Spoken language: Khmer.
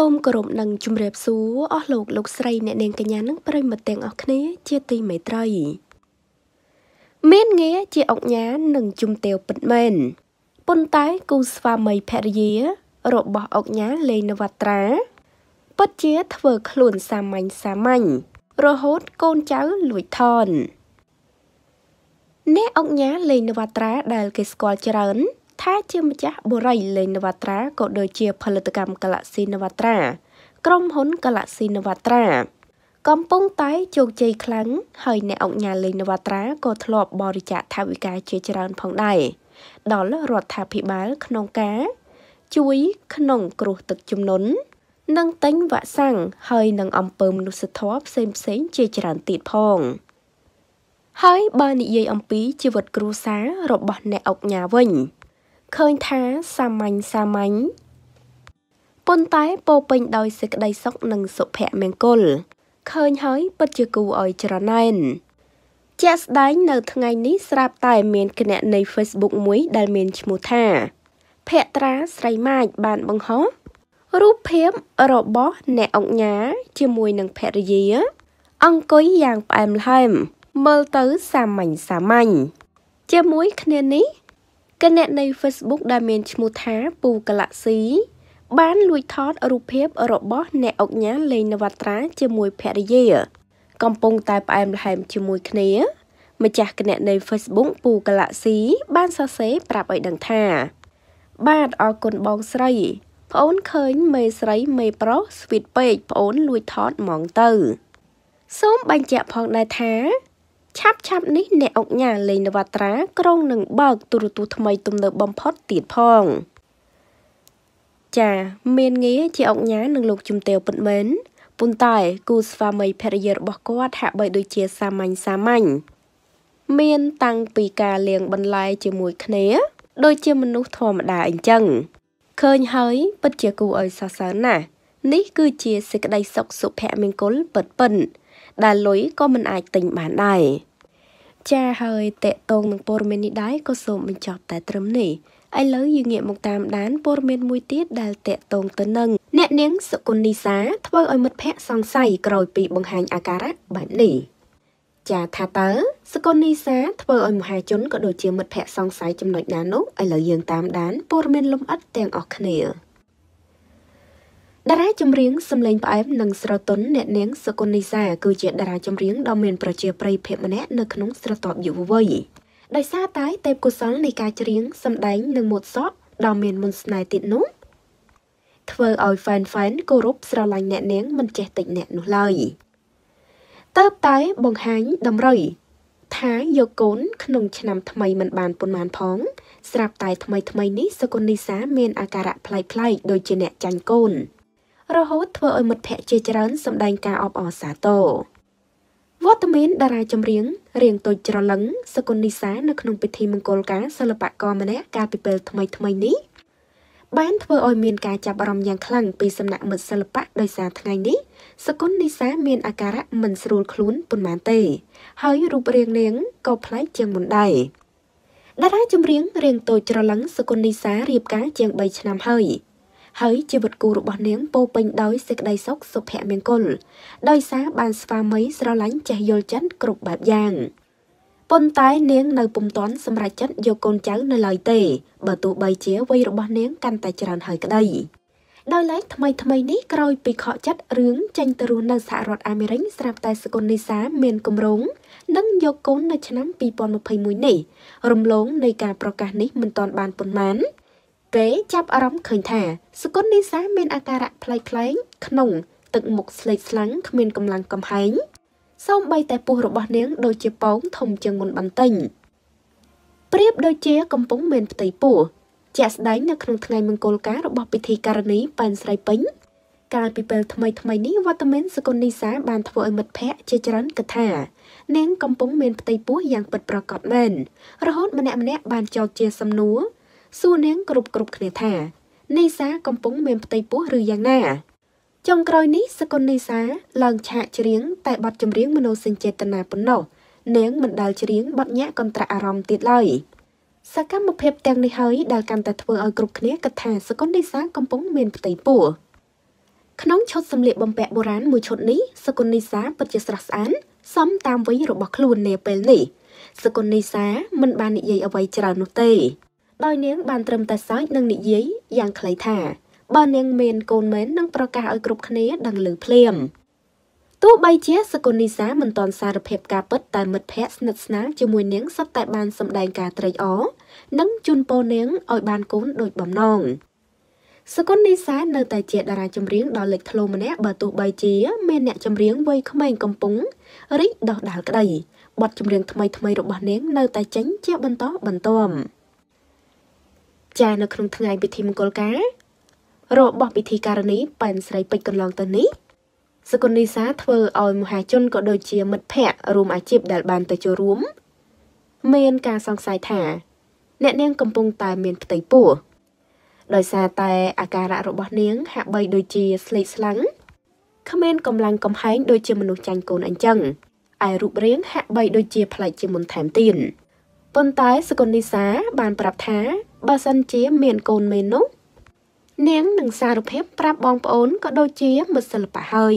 សូមគោរពនឹងជម្រាបសួរអស់លោកលោកស្រីអ្នកនាងកញ្ញានិងប្រិមត្តទាំងអស់គ្នា ជាទីមេត្រីមានងារជាអុកញ៉ានិងជំទាវពិតមែនប៉ុន្តែគូស្វាមីភរិយា របស់អុកញ៉ាលេងនវត្រាពិតជាធ្វើ ខ្លួនសាមញ្ញសាមញ្ញរហូតកូនចៅលួចថនអ្នកអុកញ៉ាលេងនវត្រា ដែល គេស្គាល់ច្រើនថាជាម្ចាស់បុរីលេងនវត្រាក៏ដូចជាផលិតកម្ម Galaxy នវត្រា ក្រុមហ៊ុន Galaxy នវត្រាកំពុងតែជោគជ័យខ្លាំងហើយអ្នកអង្គការលេងនវត្រាក៏ធ្លាប់បរិច្ចាគថវិកាជាច្រើនផងដែរដល់រដ្ឋាភិបាលក្នុងការ ជួយក្នុងគ្រោះទឹកជំនន់និងតែងវ៉ាក់សាំងហើយនឹងអំពើមនុស្សធម៌ផ្សេងផ្សេងជាច្រើនទៀតផង ហើយបើនិយាយអំពីជីវិតគ្រួសាររបស់អ្នកអុកញ៉ាវិញឃើញថាសាមញ្ញសាមញ្ញប៉ុន្តែពោពេញដោយសេចក្តីសុខនិងសុភមង្គលឃើញហើយពិតជាគួរឲ្យច្រណែនជាក់ស្ដែងនៅថ្ងៃនេះស្រាប់តែមានគណនី Facebook មួយដែលមានឈ្មោះថាភក្ត្រាស្រីម៉ាចបានបង្ហោះរូបភាពរបស់អ្នកអង្គញាជាមួយនឹងភរិយា អង្គុយយ៉ាងផ្អែមល្ហែមមើលទៅសាមញ្ញសាមញ្ញជាមួយគ្នានេះគណនី Facebook ដែលមានឈ្មោះថាពូកាឡាក់ស៊ី បានលួចថតរូបភាពរបស់ អ្នកអុកញ៉ាលេងនវត្រា ជាមួយភរិយា កំពុងតែផ្អែមល្ហែមជាមួយគ្នាម្ចាស់គណនី Facebook ពូកាឡាក់ស៊ីបានសរសេរប្រាប់ឲ្យដឹងថា បាទអរគុណបងស្រីប្អូនឃើញមេស្រីមេប្រុសស្វីតពេកប្អូន លួចថតហ្មងទៅ សូមបញ្ជាក់ផងដែរថាឆាប់ឆាប់នេះអ្នកអង្គញាលេងនវត្រា ក្រុងនឹងបើកទូរទស្សន៍ថ្មីទំនើបបំផុតទៀតផងចាមានងារជាអង្គញានឹងលោកជំទាវពិតមែនប៉ុន្តែគូស្វាមីភរិយារបស់គាត់ហាក់បីដូចជាសាមញ្ញសាមញ្ញមានតាំងពីការលៀងបន្លែជាមួយគ្នាដូចជាមនុស្សធម្មតាអីចឹងឃើញហើយពិតជាគួរឲ្យសរសើរណាស់នេះគឺជាសេចក្តីសុខសុភមង្គលពិតពិតពិតដែលលុយក៏មិនអាចទិញបានដែរចាហើយតេតងនឹងព័ត៌មាននេះដែរក៏សូមបញ្ចប់តែត្រឹមនេះឥឡូវយើងងាកមកតាមដានព័ត៌មានមួយទៀតដែលតេតងទៅនឹង អ្នកនាងសុគន្ធនីសាធ្វើឲ្យមិត្តភ័ក្តិសង្ស័យក្រោយពីបង្ហាញអាការៈបែបនេះចាថាតើសុគន្ធនីសាធ្វើឲ្យមហាជនក៏ដូចជាមិត្តភ័ក្តិសង្ស័យចំណុចណានោះឥឡូវយើងតាមដានព័ត៌មានលំអិតទាំងអស់គ្នាតារាចម្រៀងសំឡេងផ្អែមនិងស្រទន់អ្នកនាងសុគន្ធនីសា គឺជាតារាចម្រៀងដ៏មានប្រជាប្រិយភាពម្នាក់នៅក្នុងស្រទាប់យុវវ័យដោយសារតែទេពកោសលនៃការច្រៀងសម្ដែងនិងម៉ូតសក់ដ៏មានមន្តស្នេហ៍ទៀតនោះធ្វើឲ្យ fan fan គោរពស្រឡាញ់អ្នកនាងមិនចេះតិចអ្នកនោះឡើយតើបតែបង្ហាញតម្រុយថាយកកូន ក្នុង ឆ្នាំថ្មីមិនបានប៉ុន្មានផង ស្រាប់តែ ថ្មីថ្មីនេះសុគន្ធនីសា មានអាការៈប្លែកៗដូចជាអ្នកចាញ់កូន។រហូតធ្វើឲ្យមិត្តភ័ក្តិជាច្រើនសម្ដែងការអបអរសាទរវត្តមាន តារាចម្រៀងរៀងទូចច្រឡឹងសកុននីសានៅក្នុងពិធីមង្គលការសិល្បករម្នាក់កាលពីពេលថ្មីថ្មីនេះបានធ្វើឲ្យមានការចាប់អារម្មណ៍យ៉ាងខ្លាំងពីសំណាក់មិត្តសិល្បៈដោយសារថ្ងៃនេះសកុននីសា មានអាការៈមិនស្រួលខ្លួនប៉ុន្មានទេហើយរូបរាងនាងក៏ប្លែកជាងមុនដែរតារាចម្រៀងរៀងតូចច្រឡឹងសកុននីសារៀបការ ជាង3ឆ្នាំហើយហើយជីវិតគូរបស់នាងពោពេញដោយសេចក្តីសុខសុភមង្គលដោយសារបានស្វាមីស្រឡាញ់ចេះយល់ចិត្តគ្រប់បែបយ៉ាងប៉ុន្តែនាងនៅពុំទាន់សម្រេចចិត្តយកកូនចៅនៅឡើយទេបើទោះបីជាវ័យរបស់នាងកាន់តែច្រើនហើយក្តីដោយឡែកថ្មីថ្មីនេះក្រោយពីខកចិត្តរឿងចេញទៅរស់នៅសហរដ្ឋអាមេរិកស្រាប់តែសកុននីសាមានគម្រោងនឹងយកកូននៅឆ្នាំ2021នេះរំលងនៃការប្រកាសនេះមិនទាន់បានប៉ុន្មានគេចាប់អារម្មណ៍ឃើញថាសគុណនីសាមានអាការៈផ្លៃផ្លែង ក្នុងទឹកមុខស្លេកស្លាំងគ្មានកម្លាំងកំហែងសូម្បីតែពោះរបស់ នាងដូចជាពងធំជាងមុនបន្តិចប្រៀបដូចជា កំពុងមានផ្ទៃពោះជាក់ស្ដែងនៅក្នុងថ្ងៃមង្គលការរបស់ ពិធីការនីប៉ែនស្រីពេញ កាលពីពេលថ្មីថ្មីនេះវត្តមានសកុននីសាបានធ្វើឲ្យមិត្តភ័ក្តិជាច្រើនកថានាងកំពុងមានផ្ទៃពោះយ៉ាងពិតប្រាកដមែនរហូតម្នាក់ម្នាក់បានចោទជាសំណួរសួរនាងគ្រប់គ្រប់គ្នាថានីសាកំពុងមានផ្ទៃពោះឬយ៉ាងណាចុងក្រោយនេះសកុននីសាឡើងឆាកច្រៀងតែបទចម្រៀងមនោសញ្ចេតនាប៉ុណ្ណោះនាងមិនដាល់ច្រៀងបទញាក់កន្ត្រាក់អារម្មណ៍ទៀតឡើយសកម្មភាពទាំងនេះហើយដែលកាន់តែធ្វើឲ្យគ្រប់គ្នាគិតថាសកុននីសា កំពុងមានផ្ទៃពោះក្នុងឈុតសម្លៀកបំពាក់បុរាណមួយឈុតនេះសកុននីសាពិតជាស្រស់ស្អាតសមតាមវ័យរបស់ខ្លួននាពេលនេះសកុននីសាមិនបាននិយាយអ្វីច្រើននោះទេដោយនាងបានត្រឹមតែសើចនិងនិយាយយ៉ាងខ្លីថាបើនាងមានកូនមែននឹងប្រកាសឲ្យគ្រប់គ្នាដឹងឮភ្លាមទោះបីជាសកុនីសាមិនទាន់សារភាពការពិតតែមិត្តភ័ក្តិស្និទ្ធស្នាលជាមួយនាងសុទ្ធតែបានសម្ដែងការត្រេកអរនិងជូនពរនាងឲ្យបានកូនដូចបំណងសកុនីសានៅតែជាតារាចម្រៀងដ៏លេចធ្លោម្នាក់បើទោះបីជា មានអ្នកចម្រៀងវ័យក្មេងកំពុងរីកដុះដាលក្តីបទចម្រៀងថ្មីៗរបស់នាងនៅតែចេញជាបន្តបន្ទាប់ចានៅក្នុងថ្ងៃពិធីមង្គលការ របស់ពិធីការនីប៉ែនស្រីពេជ្រកន្លងទៅនេះសកុននីសាធ្វើឲ្យមហាជនក៏ដូចជាមិត្តភ័ក្តិរួមអាជីពដែលបានទៅចូលរួមមានការសង្ស័យថាអ្នកនាងកំពុងតែមានផ្ទៃពោះដោយសារតែអាការៈរបស់នាងហាក់បីដូចជាស្លេកស្លាំងគ្មានកម្លាំងកំហែងដូចជាមនុស្សចាញ់កូនអញ្ចឹងឯរូបរាងហាក់បីដូចជា ផ្លែកជាមុនថែមទៀតប៉ុន្តែសកុននីសាបានប្រាប់ថាបើសិនជាមានកូនមេនោះនាងនឹងសារភាពប្រាប់បងប្អូនក៏ដូចជាមិត្តសិល្បៈហើយ